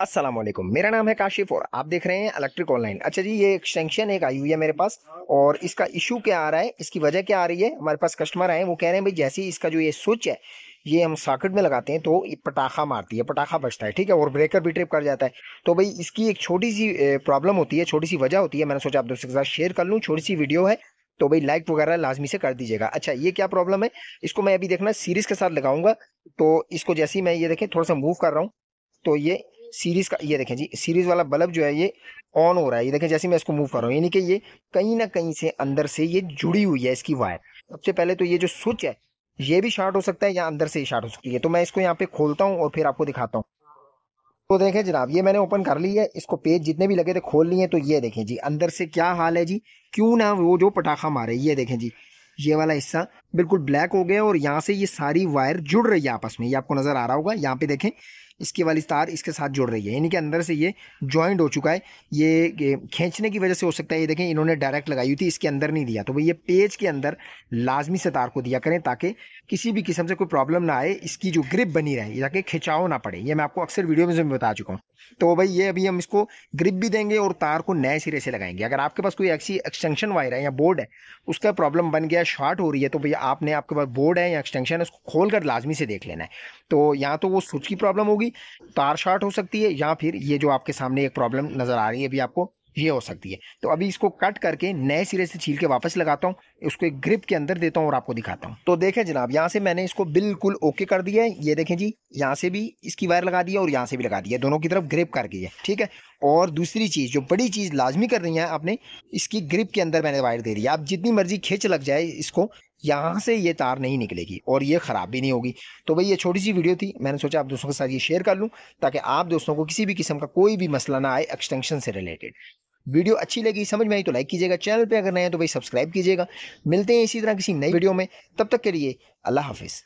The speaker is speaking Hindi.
असलम मेरा नाम है काशिफ और आप देख रहे हैं इलेक्ट्रिक ऑनलाइन अच्छा जी ये एक सेंक्शन एक आई हुई है मेरे पास और इसका इशू क्या आ रहा है इसकी वजह क्या आ रही है हमारे पास कस्टमर आए वो कह रहे हैं भाई जैसे ही इसका जो ये स्विच है ये हम सॉकेट में लगाते हैं तो ये पटाखा मारती है पटाखा बचता है ठीक है और ब्रेकर भी ट्रिप कर जाता है तो भाई इसकी एक छोटी सी प्रॉब्लम होती है छोटी सी वजह होती है मैंने सोचा आप दोस्तों के साथ शेयर कर लूँ छोटी सी वीडियो है तो भाई लाइक वगैरह लाजमी से कर दीजिएगा अच्छा ये क्या प्रॉब्लम है इसको मैं अभी देखना सीरीज के साथ लगाऊंगा तो इसको जैसे ही मैं ये देखें थोड़ा सा मूव कर रहा हूँ तो ये सीरीज़ का ये देखें जी सीरीज़ वाला बल्ब जो है ये ऑन हो रहा है ये देखें जैसे मैं इसको मूव कर रहा हूँ यानी कि ये कहीं ना कहीं से अंदर से ये जुड़ी हुई है इसकी वायर सबसे पहले तो ये जो स्विच है ये भी शार्ट हो सकता है या अंदर से ही शार्ट हो सकती है तो मैं इसको यहाँ पे खोलता हूँ और फिर आपको दिखाता हूँ तो देखें जनाब ये मैंने ओपन कर ली है इसको पेज जितने भी लगे थे खोल लिए तो ये देखें जी अंदर से क्या हाल है जी क्यों ना वो जो पटाखा मारे ये देखें जी ये वाला हिस्सा बिल्कुल ब्लैक हो गया और यहाँ से ये सारी वायर जुड़ रही है आपस में ये आपको नज़र आ रहा होगा यहाँ पे देखें इसके वाली तार इसके साथ जुड़ रही है यानी कि अंदर से ये जॉइंट हो चुका है ये खींचने की वजह से हो सकता है ये देखें इन्होंने डायरेक्ट लगाई हुई थी इसके अंदर नहीं दिया तो भाई ये पेज के अंदर लाजमी से तार को दिया करें ताकि किसी भी किस्म से कोई प्रॉब्लम ना आए इसकी जो ग्रिप बनी रहे ताकि खिंचाव ना पड़े ये मैं आपको अक्सर वीडियो में बता चुका हूँ तो भाई ये अभी हम इसको ग्रिप भी देंगे और तार को नए सिरे से लगाएंगे अगर आपके पास कोई ऐसी एक्सटेंशन वायर है या बोर्ड है उसका प्रॉब्लम बन गया शॉर्ट हो रही है तो भैया आपने आपके पास बोर्ड है या एक्सटेंशन है उसको खोल कर लाजमी से देख लेना है तो या तो वो स्विच की प्रॉब्लम होगी तार शार्ट हो सकती है या फिर ये जो आपके सामने एक प्रॉब्लम नज़र आ रही है अभी आपको ये हो सकती है तो अभी इसको कट करके नए सिरे से छील के वापस लगाता हूँ उसको एक ग्रिप के अंदर देता हूँ और आपको दिखाता हूँ तो देखें जनाब यहाँ से मैंने इसको बिल्कुल ओके कर दिया है ये देखें जी यहाँ से भी इसकी वायर लगा दी है और यहाँ से भी लगा दिया है दोनों की तरफ ग्रिप कर गई है ठीक है और दूसरी चीज़ जो बड़ी चीज़ लाजमी कर रही है आपने इसकी ग्रिप के अंदर मैंने वायर दे दी है आप जितनी मर्जी खिंच लग जाए इसको यहाँ से ये तार नहीं निकलेगी और ये ख़राब भी नहीं होगी तो भाई ये छोटी सी वीडियो थी मैंने सोचा आप दोस्तों के साथ ये शेयर कर लूँ ताकि आप दोस्तों को किसी भी किस्म का कोई भी मसला ना आए एक्सटेंशन से रिलेटेड वीडियो अच्छी लगी समझ में आई तो लाइक कीजिएगा चैनल पर अगर नए हैं तो भाई सब्सक्राइब कीजिएगा मिलते हैं इसी तरह किसी नई वीडियो में तब तक के लिए अल्लाह हाफिज़